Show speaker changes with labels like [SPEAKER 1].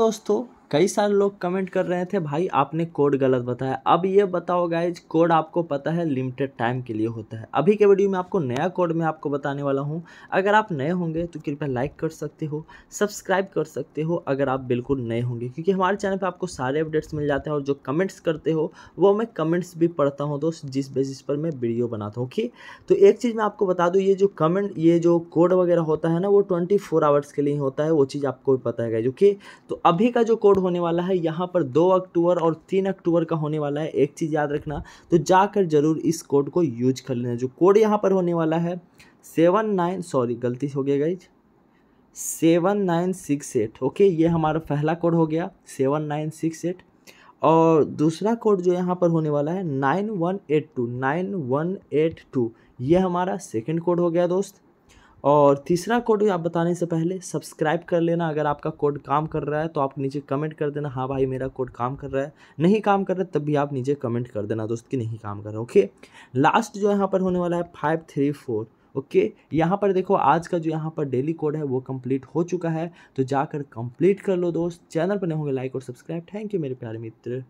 [SPEAKER 1] दोस्तों कई सारे लोग कमेंट कर रहे थे भाई आपने कोड गलत बताया अब ये बताओ गाइज कोड आपको पता है लिमिटेड टाइम के लिए होता है अभी के वीडियो में आपको नया कोड मैं आपको बताने वाला हूँ अगर आप नए होंगे तो कृपया लाइक कर सकते हो सब्सक्राइब कर सकते हो अगर आप बिल्कुल नए होंगे क्योंकि हमारे चैनल पर आपको सारे अपडेट्स मिल जाते हैं और जो कमेंट्स करते हो वो मैं कमेंट्स भी पढ़ता हूँ दोस्त जिस बेसिस पर मैं वीडियो बनाता हूँ ओके तो एक चीज़ मैं आपको बता दूँ ये जो कमेंट ये जो कोड वगैरह होता है ना वो ट्वेंटी आवर्स के लिए होता है वो चीज़ आपको भी पता है गाइज ओके तो अभी का जो कोड होने वाला है यहाँ पर दो अक्टूबर और तीन अक्टूबर का होने वाला है एक चीज़ याद रखना तो जाकर ज़रूर इस कोड को यूज कर लेना जो कोड यहाँ पर होने वाला है सेवन नाइन सॉरी गलती हो गया guys seven nine six eight okay ये हमारा पहला कोड हो गया सेवन नाइन सिक्स एट और दूसरा कोड जो यहाँ पर होने वाला है nine one eight two nine one eight two ये हमारा सेकेंड कोड हो गया दोस्त और तीसरा कोड आप बताने से पहले सब्सक्राइब कर लेना अगर आपका कोड काम कर रहा है तो आप नीचे कमेंट कर देना हाँ भाई मेरा कोड काम कर रहा है नहीं काम कर रहा है तब भी आप नीचे कमेंट कर देना दोस्त कि नहीं काम कर रहा ओके लास्ट जो यहाँ पर होने वाला है फाइव थ्री फोर ओके यहाँ पर देखो आज का जो यहाँ पर डेली कोड है वो कम्प्लीट हो चुका है तो जाकर कंप्लीट कर लो दोस्त चैनल पर नहीं होंगे लाइक और सब्सक्राइब थैंक यू मेरे प्यारे मित्र